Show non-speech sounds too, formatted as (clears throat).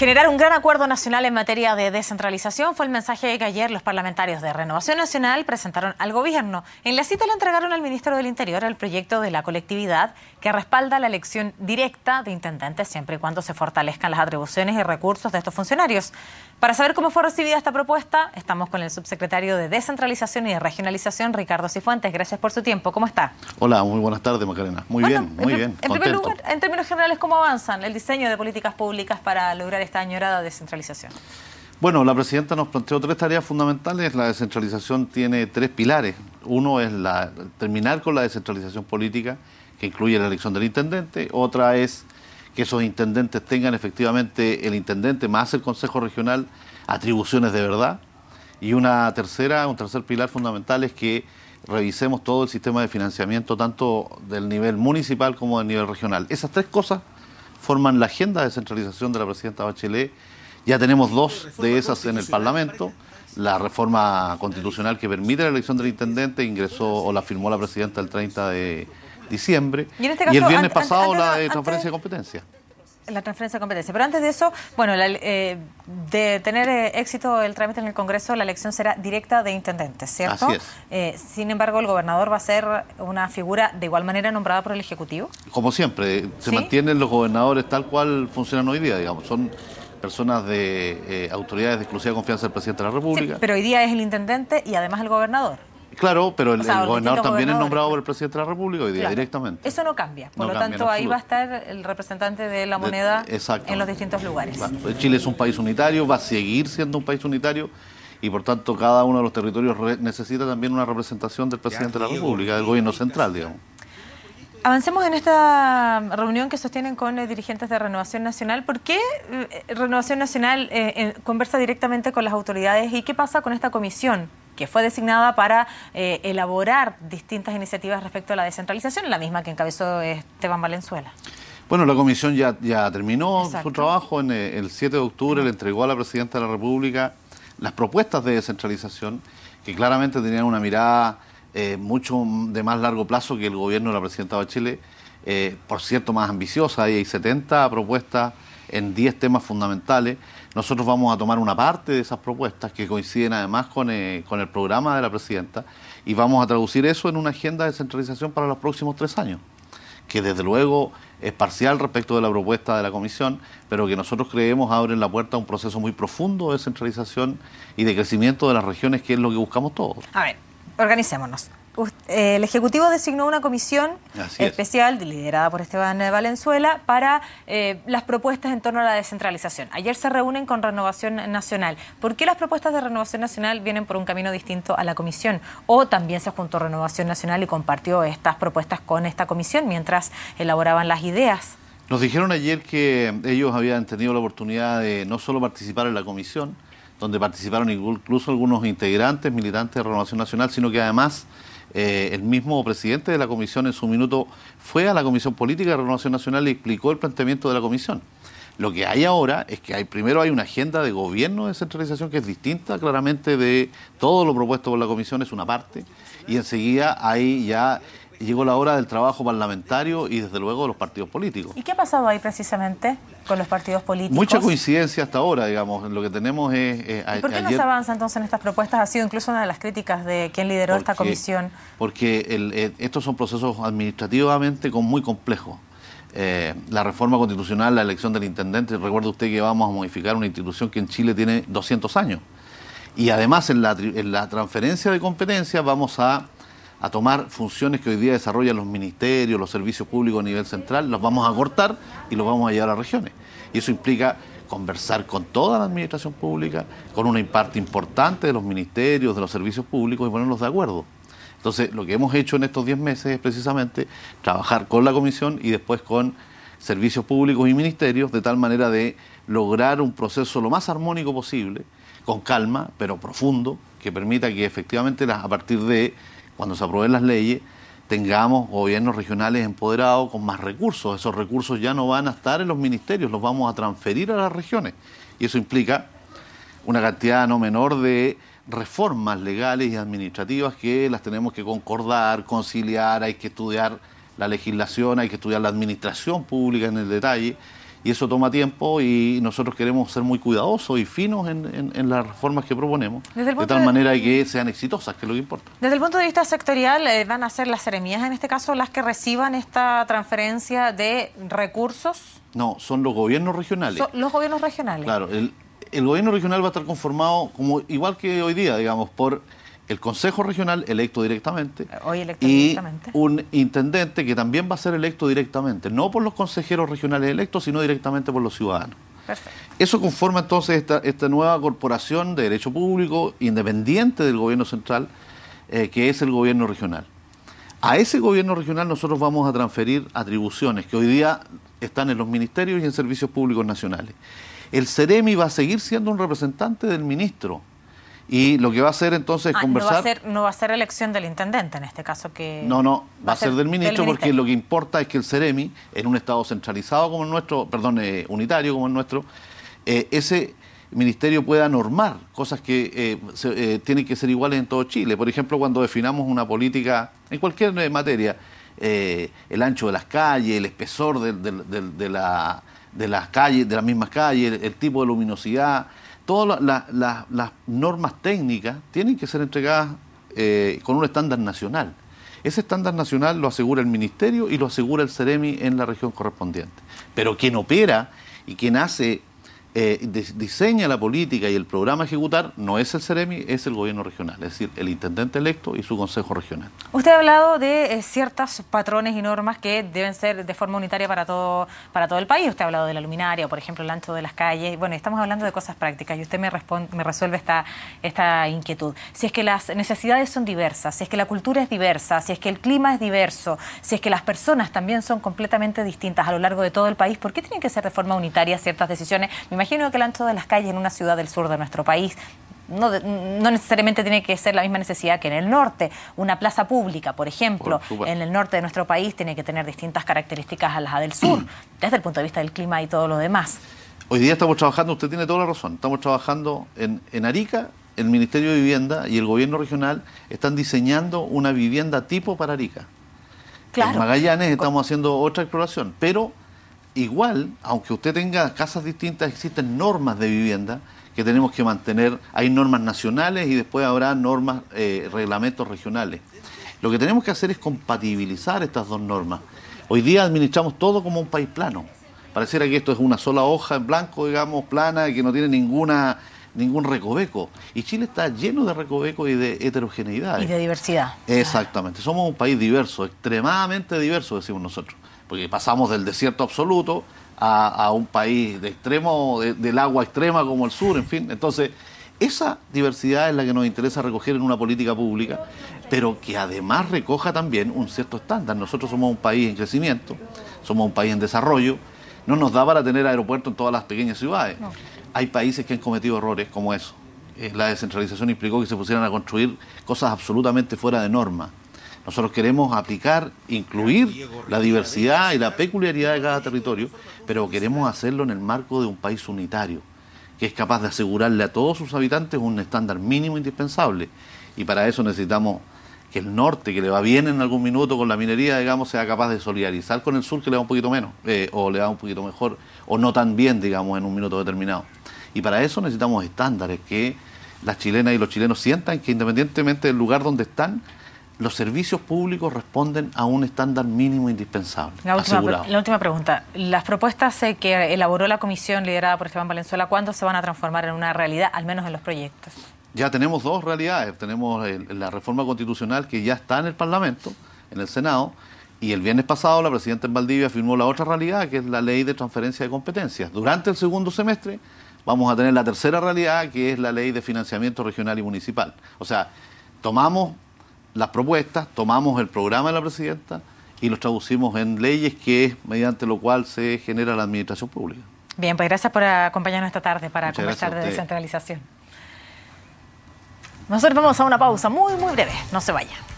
Generar un gran acuerdo nacional en materia de descentralización fue el mensaje que ayer los parlamentarios de Renovación Nacional presentaron al gobierno. En la cita le entregaron al ministro del Interior el proyecto de la colectividad que respalda la elección directa de intendentes siempre y cuando se fortalezcan las atribuciones y recursos de estos funcionarios. Para saber cómo fue recibida esta propuesta, estamos con el subsecretario de Descentralización y de Regionalización, Ricardo Cifuentes. Gracias por su tiempo. ¿Cómo está? Hola, muy buenas tardes, Macarena. Muy bien, muy bien. En primer lugar, en términos generales, ¿cómo avanzan el diseño de políticas públicas para lograr esta añorada descentralización? Bueno, la presidenta nos planteó tres tareas fundamentales. La descentralización tiene tres pilares. Uno es la, terminar con la descentralización política, que incluye la elección del intendente. Otra es que esos intendentes tengan efectivamente el intendente más el Consejo Regional atribuciones de verdad. Y una tercera, un tercer pilar fundamental es que revisemos todo el sistema de financiamiento, tanto del nivel municipal como del nivel regional. Esas tres cosas forman la agenda de centralización de la presidenta Bachelet. Ya tenemos dos de esas en el Parlamento. La reforma constitucional que permite la elección del intendente ingresó o la firmó la presidenta el 30 de diciembre. Este y, el viernes pasado la de transferencia de competencia la transferencia de competencia. Pero antes de eso, bueno, eh, de tener eh, éxito el trámite en el Congreso, la elección será directa de intendentes, ¿cierto? Eh, sin embargo, el gobernador va a ser una figura de igual manera nombrada por el Ejecutivo. Como siempre, se mantienen los gobernadores tal cual funcionan hoy día, digamos. Son personas de autoridades de exclusiva confianza del presidente de la República. pero hoy día es el intendente y además el gobernador. Claro, pero el, gobernador también es nombrado por el presidente de la República hoy día directamente. Eso no cambia. Por lo tanto, ahí va a estar el representante de la moneda en los distintos lugares. Pues Chile es un país unitario, va a seguir siendo un país unitario y por tanto cada uno de los territorios necesita también una representación del presidente de la República, del gobierno central, digamos. Avancemos en esta reunión que sostienen con los eh, dirigentes de Renovación Nacional. ¿Por qué eh, Renovación Nacional eh, conversa directamente con las autoridades y qué pasa con esta comisión que fue designada para eh, elaborar distintas iniciativas respecto a la descentralización, la misma que encabezó eh, Esteban Valenzuela. Bueno, la comisión ya, terminó su trabajo. En eh, el 7 de octubre le entregó a la Presidenta de la República las propuestas de descentralización, que claramente tenían una mirada eh, mucho de más largo plazo que el gobierno de la presidenta Bachelet, eh, por cierto, más ambiciosa. hay 70 propuestas en 10 temas fundamentales. Nosotros vamos a tomar una parte de esas propuestas que coinciden además con, eh, con el programa de la presidenta y vamos a traducir eso en una agenda de centralización para los próximos tres años que desde luego es parcial respecto de la propuesta de la Comisión, pero que nosotros creemos abre la puerta a un proceso muy profundo de centralización y de crecimiento de las regiones, que es lo que buscamos todos. A ver, organicémonos. Eh, el Ejecutivo designó una comisión especial liderada por Esteban Valenzuela para eh, las propuestas en torno a la descentralización. Ayer se reúnen con Renovación Nacional. ¿Por qué las propuestas de Renovación Nacional vienen por un camino distinto a la comisión? O también se juntó Renovación Nacional y compartió estas propuestas con esta comisión mientras elaboraban las ideas. Nos dijeron ayer que ellos habían tenido la oportunidad de no solo participar en la comisión, donde participaron incluso algunos integrantes, militantes de Renovación Nacional, sino que además eh, el mismo presidente de la comisión en su minuto fue a la comisión política de Renovación Nacional y explicó el planteamiento de la comisión. Lo que hay ahora es que hay, primero hay una agenda de gobierno de centralización que es distinta claramente de todo lo propuesto por la comisión, es una parte, y enseguida hay ya llegó la hora del trabajo parlamentario y desde luego de los partidos políticos. ¿Y qué ha pasado ahí precisamente con los partidos políticos? Mucha coincidencia hasta ahora, digamos, lo que tenemos es... Eh, ¿Y ¿Por qué no se avanza entonces en estas propuestas? Ha sido incluso una de las críticas de quien lideró esta comisión. Porque eh, estos son procesos administrativamente muy complejos. Eh, la reforma constitucional, la elección del intendente, recuerde usted que vamos a modificar una institución que en Chile tiene 200 años. Y además en la, en la transferencia de competencias vamos a a tomar funciones que hoy día desarrollan los ministerios, los servicios públicos a nivel central, los vamos a cortar y los vamos a llevar a las regiones. Y eso implica conversar con toda la administración pública, con una parte importante de los ministerios, de los servicios públicos y ponerlos de acuerdo. Entonces, lo que hemos hecho en estos 10 meses es precisamente trabajar con la comisión y después con servicios públicos y ministerios, de tal manera de lograr un proceso lo más armónico posible, con calma, pero profundo, que permita que efectivamente a partir de cuando se aprueben las leyes, tengamos gobiernos regionales empoderados con más recursos. Esos recursos ya no van a estar en los ministerios, los vamos a transferir a las regiones. Y eso implica una cantidad no menor de reformas legales y administrativas que las tenemos que concordar, conciliar, hay que estudiar la legislación, hay que estudiar la administración pública en el detalle y eso toma tiempo y nosotros queremos ser muy cuidadosos y finos en, las reformas que proponemos, de tal manera que sean exitosas, que es lo que importa. Desde el punto de vista sectorial, eh, ¿van a ser las seremías en este caso las que reciban esta transferencia de recursos? No, son los gobiernos regionales. los gobiernos regionales. Claro, el, el gobierno regional va a estar conformado, como igual que hoy día, digamos, por el Consejo Regional electo directamente Hoy electo y directamente. un intendente que también va a ser electo directamente, no por los consejeros regionales electos, sino directamente por los ciudadanos. Eso conforma entonces esta, nueva corporación de derecho público independiente del gobierno central, eh, que es el gobierno regional. A ese gobierno regional nosotros vamos a transferir atribuciones que hoy día están en los ministerios y en servicios públicos nacionales. El CEREMI va a seguir siendo un representante del ministro y lo que va a hacer entonces es conversar. Ah, no va, a ser, no va a ser elección del intendente en este caso que. No, no, va, a ser, del ministro porque lo que importa es que el CEREMI, en un Estado centralizado como el nuestro, perdón, eh, unitario como el nuestro, eh, ese ministerio pueda normar cosas que eh, tienen que ser iguales en todo Chile. Por ejemplo, cuando definamos una política en cualquier materia, el ancho de las calles, el espesor de, de, las calles, de las mismas calles, el tipo de luminosidad todas las normas técnicas tienen que ser entregadas eh, con un estándar nacional. Ese estándar nacional lo asegura el Ministerio y lo asegura el CEREMI en la región correspondiente. Pero quien opera y quien hace eh, diseña la política y el programa a ejecutar no es el CEREMI, es el gobierno regional, es decir, el intendente electo y su consejo regional. Usted ha hablado de eh, ciertos patrones y normas que deben ser de forma unitaria para todo, para todo el país. Usted ha hablado de la luminaria, por ejemplo, el ancho de las calles. Bueno, estamos hablando de cosas prácticas y usted me, responde, me resuelve esta, esta inquietud. Si es que las necesidades son diversas, si es que la cultura es diversa, si es que el clima es diverso, si es que las personas también son completamente distintas a lo largo de todo el país, ¿por qué tienen que ser de forma unitaria ciertas decisiones? imagino que el ancho de las calles en una ciudad del sur de nuestro país no, necesariamente tiene que ser la misma necesidad que en el norte. Una plaza pública, por ejemplo, en el norte de nuestro país tiene que tener distintas características a las del sur, (clears throat) desde el punto de vista del clima y todo lo demás. Hoy día estamos trabajando, usted tiene toda la razón, estamos trabajando en, Arica, el Ministerio de Vivienda y el gobierno regional están diseñando una vivienda tipo para Arica. En Magallanes estamos haciendo otra exploración, pero igual, aunque usted tenga casas distintas, existen normas de vivienda que tenemos que mantener. Hay normas nacionales y después habrá normas, eh, reglamentos regionales. Lo que tenemos que hacer es compatibilizar estas dos normas. Hoy día administramos todo como un país plano. Pareciera que esto es una sola hoja en blanco, digamos, plana, que no tiene ninguna ningún recoveco. Y Chile está lleno de recoveco y de heterogeneidad. Y de diversidad. Exactamente. Somos un país diverso, extremadamente diverso, decimos nosotros porque pasamos del desierto absoluto a, un país de extremo, del agua extrema como el sur, en fin. Entonces, esa diversidad es la que nos interesa recoger en una política pública, pero que además recoja también un cierto estándar. Nosotros somos un país en crecimiento, somos un país en desarrollo, no nos da para tener aeropuertos en todas las pequeñas ciudades. Hay países que han cometido errores como eso. Eh, la descentralización implicó que se pusieran a construir cosas absolutamente fuera de norma nosotros queremos aplicar, incluir la diversidad y la peculiaridad de cada territorio, pero queremos hacerlo en el marco de un país unitario, que es capaz de asegurarle a todos sus habitantes un estándar mínimo indispensable. Y para eso necesitamos que el norte, que le va bien en algún minuto con la minería, digamos, sea capaz de solidarizar con el sur, que le va un poquito menos, eh, o le va un poquito mejor, o no tan bien, digamos, en un minuto determinado. Y para eso necesitamos estándares que las chilenas y los chilenos sientan que independientemente del lugar donde están, los servicios públicos responden a un estándar mínimo indispensable. La última, pregunta. Las propuestas eh, que elaboró la comisión liderada por Esteban Valenzuela, ¿cuándo se van a transformar en una realidad, al menos en los proyectos? Ya tenemos dos realidades. Tenemos la reforma constitucional que ya está en el Parlamento, en el Senado, y el viernes pasado la presidenta en Valdivia firmó la otra realidad, que es la ley de transferencia de competencias. Durante el segundo semestre vamos a tener la tercera realidad, que es la ley de financiamiento regional y municipal. O sea, tomamos las propuestas, tomamos el programa de la presidenta y los traducimos en leyes que es mediante lo cual se genera la administración pública. Bien, pues gracias por acompañarnos esta tarde para conversar de descentralización. Nosotros vamos a una pausa muy, muy breve. No se vaya.